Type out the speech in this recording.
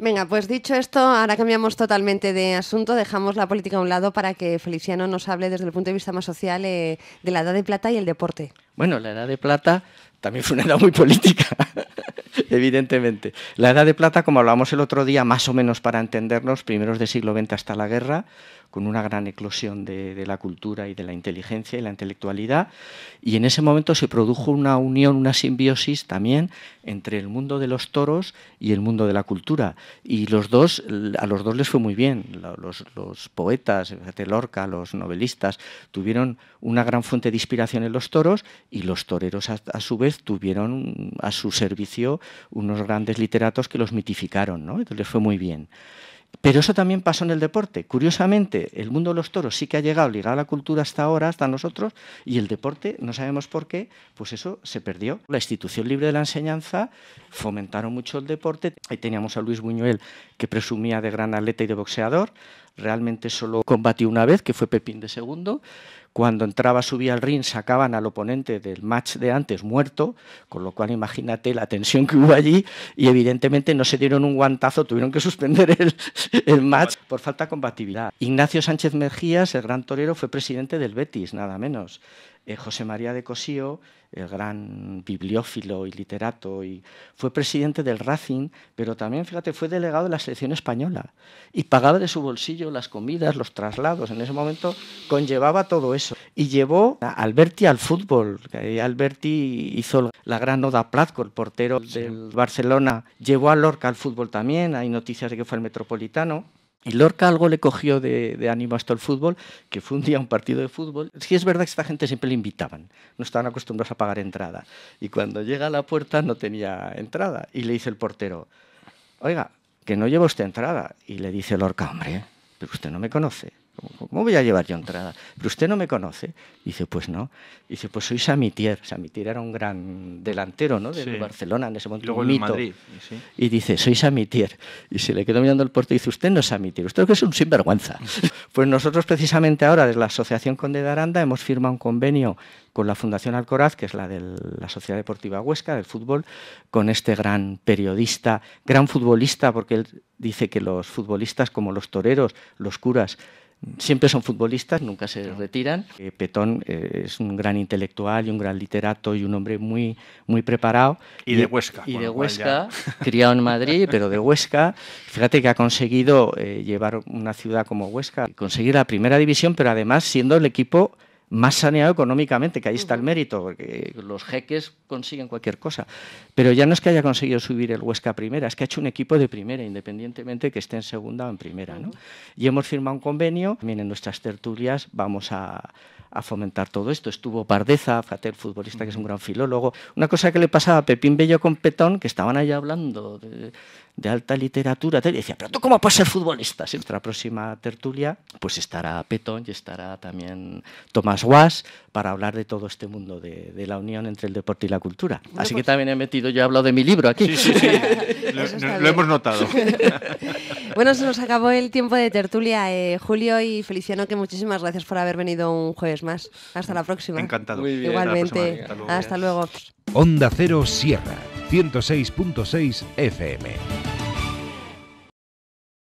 Venga, pues dicho esto, ahora cambiamos totalmente de asunto, dejamos la política a un lado para que Feliciano nos hable desde el punto de vista más social eh, de la edad de plata y el deporte. Bueno, la edad de plata también fue una edad muy política, evidentemente. La edad de plata, como hablábamos el otro día, más o menos para entendernos, primeros del siglo XX hasta la guerra, con una gran eclosión de, la cultura y de la inteligencia y la intelectualidad. Y en ese momento se produjo una unión, una simbiosis también entre el mundo de los toros y el mundo de la cultura. Y los dos, a los dos les fue muy bien. Los, poetas poetas, Lorca, los novelistas, tuvieron una gran fuente de inspiración en los toros y los toreros a, su vez tuvieron a su servicio unos grandes literatos que los mitificaron. ¿no? Entonces les fue muy bien. Pero eso también pasó en el deporte. Curiosamente, el mundo de los toros sí que ha llegado ligado a la cultura hasta ahora, hasta nosotros, y el deporte, no sabemos por qué, pues eso se perdió. La institución libre de la enseñanza fomentaron mucho el deporte. Ahí teníamos a Luis Buñuel, que presumía de gran atleta y de boxeador, Realmente solo combatió una vez, que fue Pepín de segundo. Cuando entraba, subía al ring, sacaban al oponente del match de antes muerto, con lo cual imagínate la tensión que hubo allí y evidentemente no se dieron un guantazo, tuvieron que suspender el, match por falta de combatividad. Ignacio Sánchez Mejías, el gran torero, fue presidente del Betis, nada menos. Eh, José María de Cosío, el gran bibliófilo y literato, y fue presidente del Racing, pero también, fíjate, fue delegado de la selección española y pagaba de su bolsillo las comidas, los traslados. En ese momento conllevaba todo eso. Y llevó a Alberti al fútbol. Alberti hizo la gran Oda plazco, el portero del Barcelona. Llevó a Lorca al fútbol también. Hay noticias de que fue el Metropolitano. Y Lorca algo le cogió de, ánimo hasta el fútbol, que fue un día un partido de fútbol. Sí es verdad que esta gente siempre le invitaban, no estaban acostumbrados a pagar entrada. Y cuando llega a la puerta no tenía entrada. Y le dice el portero, oiga, que no lleva usted entrada. Y le dice Lorca, hombre, pero usted no me conoce. ¿Cómo voy a llevar yo entrada? Pero usted no me conoce. Dice, pues no. Dice, pues soy Samitier. Samitier era un gran delantero, ¿no? De Barcelona en ese momento. luego un mito. Madrid. Y dice, soy Samitier. Y se le quedó mirando el puerto y dice, usted no es Samitier, usted es un sinvergüenza. pues nosotros precisamente ahora, desde la Asociación Conde de hemos firmado un convenio con la Fundación Alcoraz, que es la de la Sociedad Deportiva Huesca, del fútbol, con este gran periodista, gran futbolista, porque él dice que los futbolistas, como los toreros, los curas, Siempre son futbolistas, nunca se retiran. Eh, Petón eh, es un gran intelectual y un gran literato y un hombre muy, muy preparado. Y, de Huesca. Y de Huesca, criado en Madrid, pero de Huesca. Fíjate que ha conseguido eh, llevar una ciudad como Huesca, y conseguir la primera división, pero además siendo el equipo más saneado económicamente, que ahí está el mérito, porque los jeques consiguen cualquier cosa. Pero ya no es que haya conseguido subir el Huesca a primera, es que ha hecho un equipo de primera, independientemente de que esté en segunda o en primera. Y hemos firmado un convenio, también en nuestras tertulias vamos a, a fomentar todo esto. Estuvo Pardeza, Fatel, futbolista que es un gran filólogo. Una cosa que le pasaba a Pepín Bello con Petón, que estaban allá hablando de, alta literatura, y decía, pero tú cómo puedes ser futbolista. En nuestra próxima tertulia pues estará Petón y estará también Tomás Guas para hablar de todo este mundo de, la unión entre el deporte y la cultura. Así que pues también he metido, yo he hablado de mi libro aquí. lo, hemos notado. bueno, se nos acabó el tiempo de tertulia. Eh, Julio y Feliciano, que muchísimas gracias por haber venido un jueves hasta la próxima. Encantado. Igualmente. Hasta luego. Onda Cero Sierra, 106.6 FM.